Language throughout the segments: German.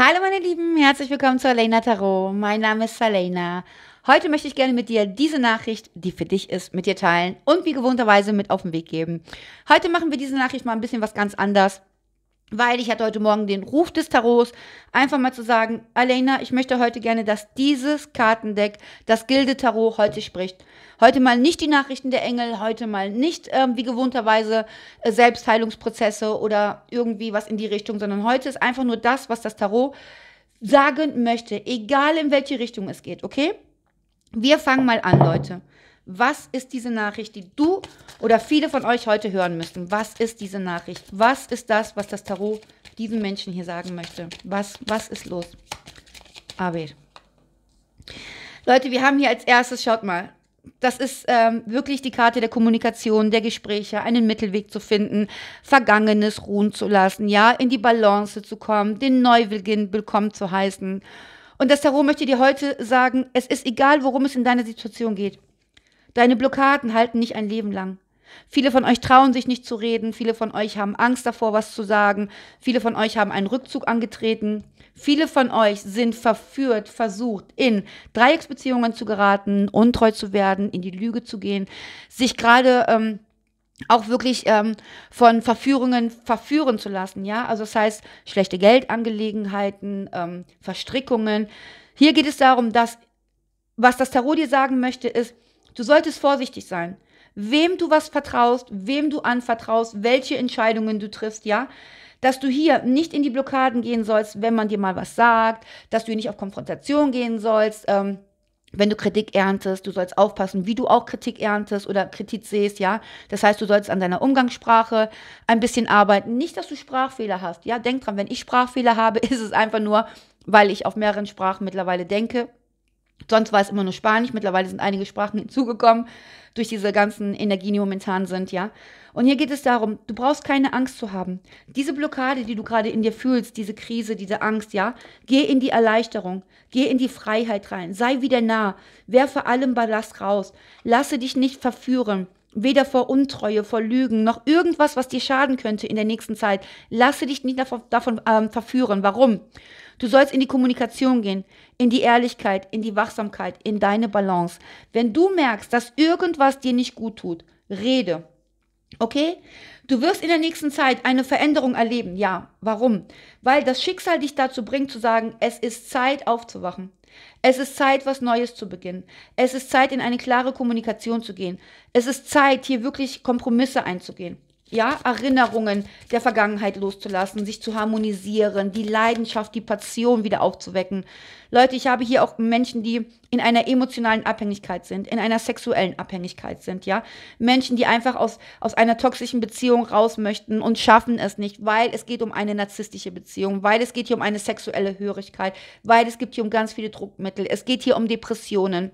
Hallo meine Lieben, herzlich willkommen zu Alena Tarot. Mein Name ist Alena. Heute möchte ich gerne mit dir diese Nachricht, die für dich ist, mit dir teilen und wie gewohnterweise mit auf den Weg geben. Heute machen wir diese Nachricht mal ein bisschen was ganz anders, weil ich hatte heute Morgen den Ruf des Tarots, einfach mal zu sagen, Alena, ich möchte heute gerne, dass dieses Kartendeck, das Gilde Tarot heute spricht. Heute mal nicht die Nachrichten der Engel, heute mal nicht ähm, wie gewohnterweise äh, Selbstheilungsprozesse oder irgendwie was in die Richtung, sondern heute ist einfach nur das, was das Tarot sagen möchte, egal in welche Richtung es geht, okay? Wir fangen mal an, Leute. Was ist diese Nachricht, die du oder viele von euch heute hören müssten? Was ist diese Nachricht? Was ist das, was das Tarot diesen Menschen hier sagen möchte? Was, was ist los? Aber Leute, wir haben hier als erstes, schaut mal, das ist ähm, wirklich die Karte der Kommunikation, der Gespräche, einen Mittelweg zu finden, Vergangenes ruhen zu lassen, ja, in die Balance zu kommen, den Neubeginn willkommen zu heißen. Und das Tarot möchte dir heute sagen, es ist egal, worum es in deiner Situation geht. Deine Blockaden halten nicht ein Leben lang. Viele von euch trauen sich nicht zu reden, viele von euch haben Angst davor, was zu sagen, viele von euch haben einen Rückzug angetreten, viele von euch sind verführt, versucht, in Dreiecksbeziehungen zu geraten, untreu zu werden, in die Lüge zu gehen, sich gerade ähm, auch wirklich ähm, von Verführungen verführen zu lassen, ja. Also das heißt, schlechte Geldangelegenheiten, ähm, Verstrickungen. Hier geht es darum, dass, was das Tarot dir sagen möchte, ist, du solltest vorsichtig sein wem du was vertraust, wem du anvertraust, welche Entscheidungen du triffst, ja dass du hier nicht in die Blockaden gehen sollst, wenn man dir mal was sagt, dass du hier nicht auf Konfrontation gehen sollst. Ähm, wenn du Kritik erntest, du sollst aufpassen, wie du auch Kritik erntest oder Kritik siehst, ja. Das heißt, du sollst an deiner Umgangssprache ein bisschen arbeiten. Nicht, dass du Sprachfehler hast, ja. Denk dran, wenn ich Sprachfehler habe, ist es einfach nur, weil ich auf mehreren Sprachen mittlerweile denke Sonst war es immer nur Spanisch. Mittlerweile sind einige Sprachen hinzugekommen durch diese ganzen Energien, die momentan sind, ja. Und hier geht es darum, du brauchst keine Angst zu haben. Diese Blockade, die du gerade in dir fühlst, diese Krise, diese Angst, ja, geh in die Erleichterung, geh in die Freiheit rein, sei wieder nah, werfe allem Ballast raus, lasse dich nicht verführen weder vor Untreue, vor Lügen, noch irgendwas, was dir schaden könnte in der nächsten Zeit. Lasse dich nicht davon, davon ähm, verführen. Warum? Du sollst in die Kommunikation gehen, in die Ehrlichkeit, in die Wachsamkeit, in deine Balance. Wenn du merkst, dass irgendwas dir nicht gut tut, rede. Okay? Du wirst in der nächsten Zeit eine Veränderung erleben. Ja, warum? Weil das Schicksal dich dazu bringt zu sagen, es ist Zeit aufzuwachen. Es ist Zeit, was Neues zu beginnen. Es ist Zeit, in eine klare Kommunikation zu gehen. Es ist Zeit, hier wirklich Kompromisse einzugehen ja, Erinnerungen der Vergangenheit loszulassen, sich zu harmonisieren, die Leidenschaft, die Passion wieder aufzuwecken. Leute, ich habe hier auch Menschen, die in einer emotionalen Abhängigkeit sind, in einer sexuellen Abhängigkeit sind, ja. Menschen, die einfach aus, aus einer toxischen Beziehung raus möchten und schaffen es nicht, weil es geht um eine narzisstische Beziehung, weil es geht hier um eine sexuelle Hörigkeit, weil es gibt hier um ganz viele Druckmittel, es geht hier um Depressionen.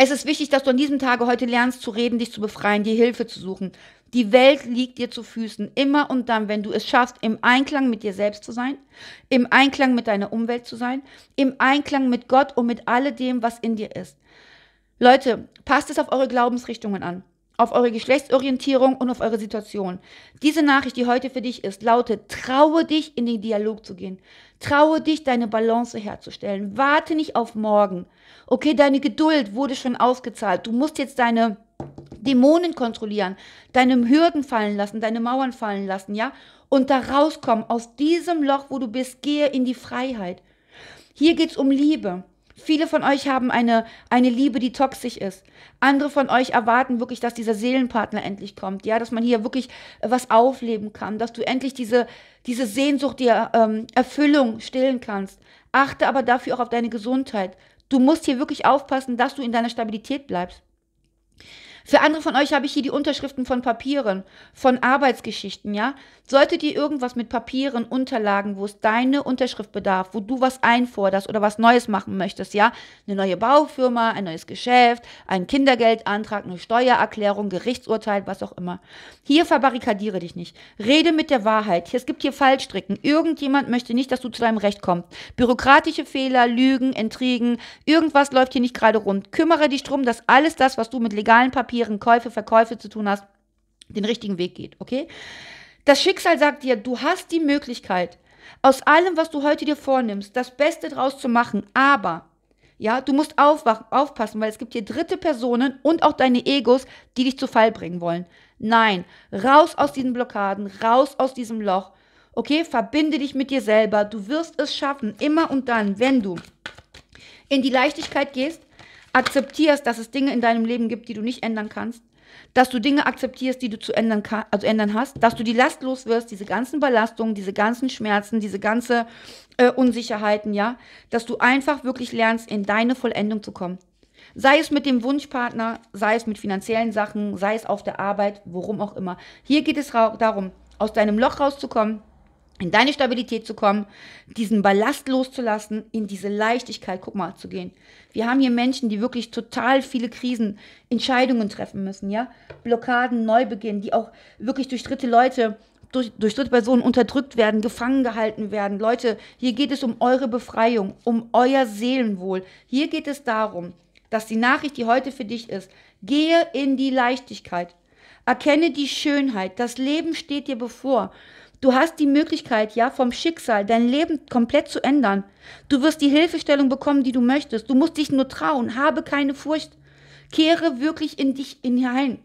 Es ist wichtig, dass du an diesem Tage heute lernst zu reden, dich zu befreien, dir Hilfe zu suchen. Die Welt liegt dir zu Füßen, immer und dann, wenn du es schaffst, im Einklang mit dir selbst zu sein, im Einklang mit deiner Umwelt zu sein, im Einklang mit Gott und mit all dem, was in dir ist. Leute, passt es auf eure Glaubensrichtungen an auf eure Geschlechtsorientierung und auf eure Situation. Diese Nachricht, die heute für dich ist, lautet, traue dich, in den Dialog zu gehen. Traue dich, deine Balance herzustellen. Warte nicht auf morgen. Okay, deine Geduld wurde schon ausgezahlt. Du musst jetzt deine Dämonen kontrollieren, deine Hürden fallen lassen, deine Mauern fallen lassen, ja? Und da rauskommen aus diesem Loch, wo du bist, gehe in die Freiheit. Hier geht es um Liebe. Viele von euch haben eine, eine Liebe, die toxisch ist. Andere von euch erwarten wirklich, dass dieser Seelenpartner endlich kommt, ja, dass man hier wirklich äh, was aufleben kann, dass du endlich diese, diese Sehnsucht, die ähm, Erfüllung stillen kannst. Achte aber dafür auch auf deine Gesundheit. Du musst hier wirklich aufpassen, dass du in deiner Stabilität bleibst. Für andere von euch habe ich hier die Unterschriften von Papieren, von Arbeitsgeschichten, ja? Solltet ihr irgendwas mit Papieren, Unterlagen, wo es deine Unterschrift bedarf, wo du was einforderst oder was Neues machen möchtest, ja? Eine neue Baufirma, ein neues Geschäft, einen Kindergeldantrag, eine Steuererklärung, Gerichtsurteil, was auch immer. Hier verbarrikadiere dich nicht. Rede mit der Wahrheit. Es gibt hier Fallstricken. Irgendjemand möchte nicht, dass du zu deinem Recht kommst. Bürokratische Fehler, Lügen, Intrigen, irgendwas läuft hier nicht gerade rund. Kümmere dich drum, dass alles das, was du mit legalen Papieren Papieren, Käufe, Verkäufe zu tun hast, den richtigen Weg geht, okay? Das Schicksal sagt dir, du hast die Möglichkeit, aus allem, was du heute dir vornimmst, das Beste draus zu machen, aber ja, du musst aufwachen, aufpassen, weil es gibt hier dritte Personen und auch deine Egos, die dich zu Fall bringen wollen. Nein, raus aus diesen Blockaden, raus aus diesem Loch. Okay, verbinde dich mit dir selber. Du wirst es schaffen, immer und dann, wenn du in die Leichtigkeit gehst, akzeptierst, dass es Dinge in deinem Leben gibt, die du nicht ändern kannst, dass du Dinge akzeptierst, die du zu ändern, kann, also ändern hast, dass du die Last los wirst, diese ganzen Belastungen, diese ganzen Schmerzen, diese ganze äh, Unsicherheiten, ja, dass du einfach wirklich lernst, in deine Vollendung zu kommen. Sei es mit dem Wunschpartner, sei es mit finanziellen Sachen, sei es auf der Arbeit, worum auch immer. Hier geht es darum, aus deinem Loch rauszukommen, in deine Stabilität zu kommen, diesen Ballast loszulassen, in diese Leichtigkeit, guck mal, zu gehen. Wir haben hier Menschen, die wirklich total viele Krisen, Entscheidungen treffen müssen, ja, Blockaden, Neubeginn, die auch wirklich durch dritte Leute, durch, durch dritte Personen unterdrückt werden, gefangen gehalten werden. Leute, hier geht es um eure Befreiung, um euer Seelenwohl. Hier geht es darum, dass die Nachricht, die heute für dich ist, gehe in die Leichtigkeit. Erkenne die Schönheit. Das Leben steht dir bevor. Du hast die Möglichkeit, ja, vom Schicksal dein Leben komplett zu ändern. Du wirst die Hilfestellung bekommen, die du möchtest. Du musst dich nur trauen. Habe keine Furcht. Kehre wirklich in dich hinein.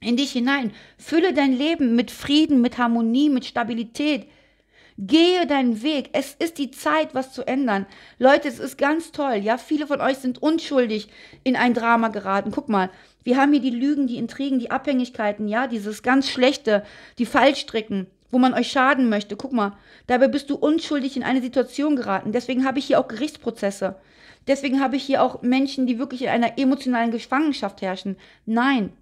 In dich hinein. Fülle dein Leben mit Frieden, mit Harmonie, mit Stabilität. Gehe deinen Weg. Es ist die Zeit, was zu ändern. Leute, es ist ganz toll. Ja, viele von euch sind unschuldig in ein Drama geraten. Guck mal, wir haben hier die Lügen, die Intrigen, die Abhängigkeiten, ja, dieses ganz Schlechte, die Fallstricken wo man euch schaden möchte. Guck mal, dabei bist du unschuldig in eine Situation geraten. Deswegen habe ich hier auch Gerichtsprozesse. Deswegen habe ich hier auch Menschen, die wirklich in einer emotionalen Gefangenschaft herrschen. Nein,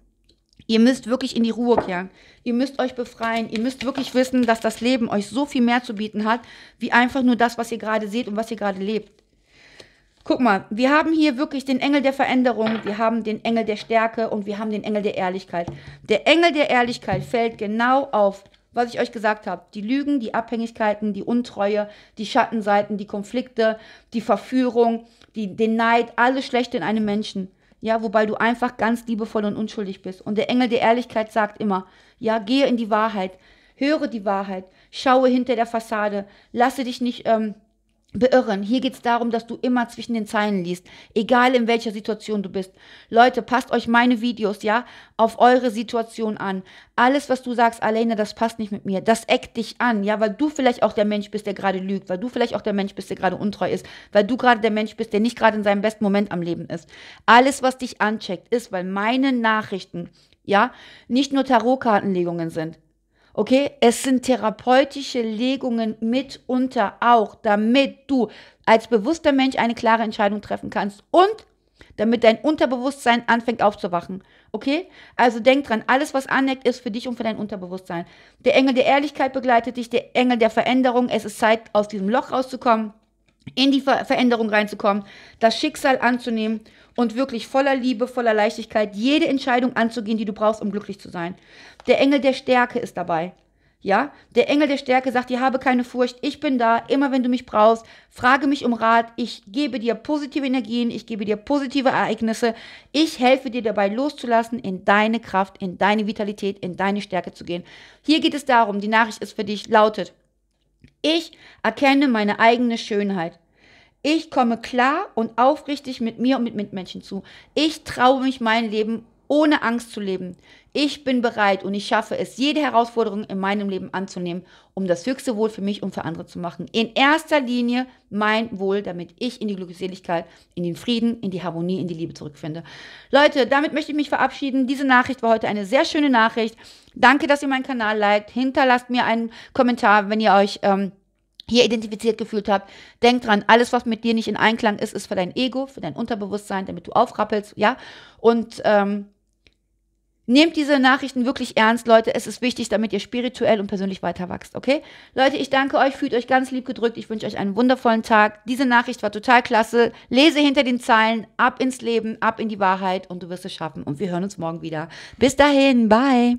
Ihr müsst wirklich in die Ruhe kehren. Ihr müsst euch befreien. Ihr müsst wirklich wissen, dass das Leben euch so viel mehr zu bieten hat, wie einfach nur das, was ihr gerade seht und was ihr gerade lebt. Guck mal, wir haben hier wirklich den Engel der Veränderung, wir haben den Engel der Stärke und wir haben den Engel der Ehrlichkeit. Der Engel der Ehrlichkeit fällt genau auf was ich euch gesagt habe. Die Lügen, die Abhängigkeiten, die Untreue, die Schattenseiten, die Konflikte, die Verführung, die, den Neid, alles Schlechte in einem Menschen. Ja, wobei du einfach ganz liebevoll und unschuldig bist. Und der Engel der Ehrlichkeit sagt immer, ja, gehe in die Wahrheit, höre die Wahrheit, schaue hinter der Fassade, lasse dich nicht ähm, beirren. Hier geht es darum, dass du immer zwischen den Zeilen liest, egal in welcher Situation du bist. Leute, passt euch meine Videos, ja, auf eure Situation an. Alles, was du sagst, Alena, das passt nicht mit mir. Das eckt dich an, ja, weil du vielleicht auch der Mensch bist, der gerade lügt, weil du vielleicht auch der Mensch bist, der gerade untreu ist, weil du gerade der Mensch bist, der nicht gerade in seinem besten Moment am Leben ist. Alles, was dich ancheckt, ist, weil meine Nachrichten, ja, nicht nur Tarotkartenlegungen sind. Okay, es sind therapeutische Legungen mitunter auch, damit du als bewusster Mensch eine klare Entscheidung treffen kannst und damit dein Unterbewusstsein anfängt aufzuwachen. Okay? Also denk dran, alles, was aneckt, ist für dich und für dein Unterbewusstsein. Der Engel der Ehrlichkeit begleitet dich, der Engel der Veränderung. Es ist Zeit, aus diesem Loch rauszukommen in die Ver Veränderung reinzukommen, das Schicksal anzunehmen und wirklich voller Liebe, voller Leichtigkeit jede Entscheidung anzugehen, die du brauchst, um glücklich zu sein. Der Engel der Stärke ist dabei. Ja, der Engel der Stärke sagt, ihr habe keine Furcht, ich bin da, immer wenn du mich brauchst, frage mich um Rat, ich gebe dir positive Energien, ich gebe dir positive Ereignisse, ich helfe dir dabei loszulassen, in deine Kraft, in deine Vitalität, in deine Stärke zu gehen. Hier geht es darum, die Nachricht ist für dich, lautet, ich erkenne meine eigene Schönheit. Ich komme klar und aufrichtig mit mir und mit Mitmenschen zu. Ich traue mich mein Leben ohne Angst zu leben. Ich bin bereit und ich schaffe es, jede Herausforderung in meinem Leben anzunehmen, um das höchste Wohl für mich und für andere zu machen. In erster Linie mein Wohl, damit ich in die Glückseligkeit, in den Frieden, in die Harmonie, in die Liebe zurückfinde. Leute, damit möchte ich mich verabschieden. Diese Nachricht war heute eine sehr schöne Nachricht. Danke, dass ihr meinen Kanal liked. Hinterlasst mir einen Kommentar, wenn ihr euch... Ähm, hier identifiziert gefühlt habt. Denkt dran, alles, was mit dir nicht in Einklang ist, ist für dein Ego, für dein Unterbewusstsein, damit du aufrappelst, ja. Und ähm, Nehmt diese Nachrichten wirklich ernst, Leute. Es ist wichtig, damit ihr spirituell und persönlich weiter wächst, okay? Leute, ich danke euch, fühlt euch ganz lieb gedrückt. Ich wünsche euch einen wundervollen Tag. Diese Nachricht war total klasse. Lese hinter den Zeilen, ab ins Leben, ab in die Wahrheit und du wirst es schaffen. Und wir hören uns morgen wieder. Bis dahin, bye.